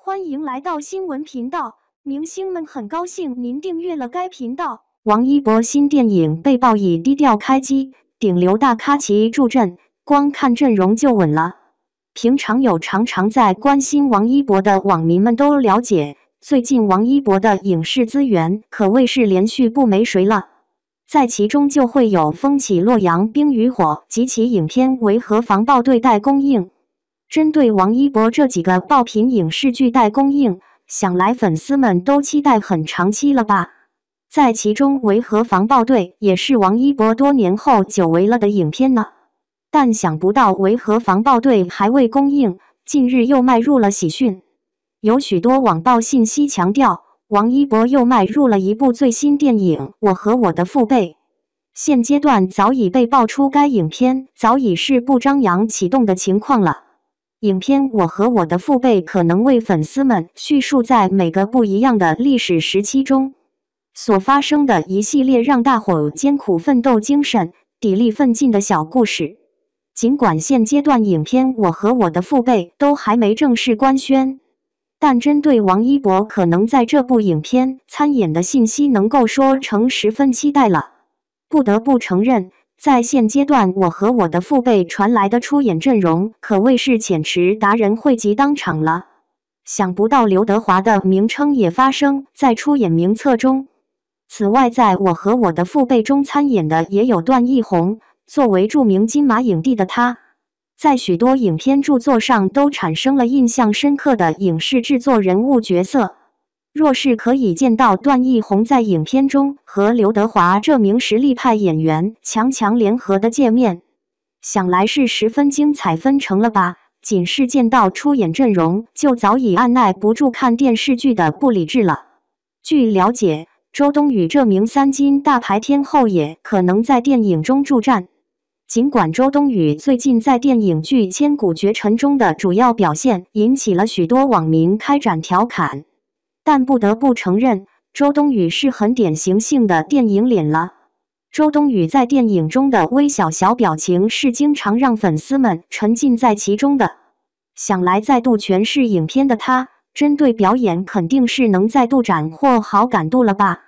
欢迎来到新闻频道，明星们很高兴您订阅了该频道。王一博新电影被曝已低调开机，顶流大咖齐助阵，光看阵容就稳了。平常有常常在关心王一博的网民们都了解，最近王一博的影视资源可谓是连续不没谁了，在其中就会有《风起洛阳》《冰与火》及其影片《维和防暴队》待供应。针对王一博这几个爆品影视剧待供应，想来粉丝们都期待很长期了吧？在其中，《维和防暴队》也是王一博多年后久违了的影片呢。但想不到，《维和防暴队》还未供应，近日又迈入了喜讯。有许多网暴信息强调，王一博又迈入了一部最新电影《我和我的父辈》。现阶段早已被爆出，该影片早已是不张扬启动的情况了。影片《我和我的父辈》可能为粉丝们叙述在每个不一样的历史时期中所发生的一系列让大伙艰苦奋斗精神、砥砺奋进的小故事。尽管现阶段影片《我和我的父辈》都还没正式官宣，但针对王一博可能在这部影片参演的信息，能够说成十分期待了。不得不承认。在现阶段，我和我的父辈传来的出演阵容可谓是浅池达人汇集当场了。想不到刘德华的名称也发生在出演名册中。此外，在我和我的父辈中参演的也有段奕宏，作为著名金马影帝的他，在许多影片著作上都产生了印象深刻的影视制作人物角色。若是可以见到段奕宏在影片中和刘德华这名实力派演员强强联合的界面，想来是十分精彩纷呈了吧？仅是见到出演阵容，就早已按耐不住看电视剧的不理智了。据了解，周冬雨这名三金大牌天后也可能在电影中助战。尽管周冬雨最近在电影剧《千古绝尘》中的主要表现引起了许多网民开展调侃。但不得不承认，周冬雨是很典型性的电影脸了。周冬雨在电影中的微小小表情是经常让粉丝们沉浸在其中的。想来再度诠释影片的他，针对表演肯定是能再度斩获好感度了吧？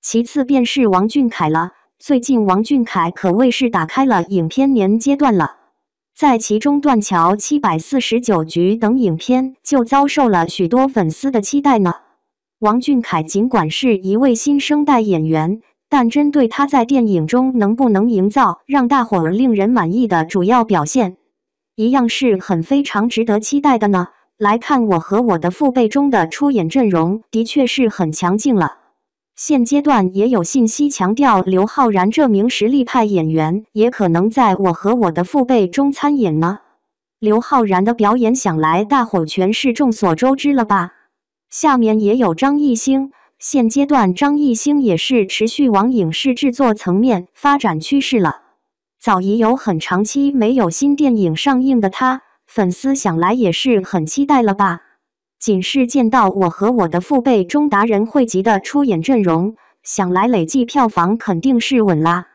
其次便是王俊凯了。最近王俊凯可谓是打开了影片年阶段了，在其中《断桥》《七百四十九局》等影片就遭受了许多粉丝的期待呢。王俊凯尽管是一位新生代演员，但针对他在电影中能不能营造让大伙儿令人满意的主要表现，一样是很非常值得期待的呢。来看《我和我的父辈》中的出演阵容，的确是很强劲了。现阶段也有信息强调，刘昊然这名实力派演员也可能在我和我的父辈中参演呢。刘昊然的表演，想来大伙全是众所周知了吧。下面也有张艺兴，现阶段张艺兴也是持续往影视制作层面发展趋势了。早已有很长期没有新电影上映的他，粉丝想来也是很期待了吧？仅是见到我和我的父辈中达人汇集的出演阵容，想来累计票房肯定是稳啦。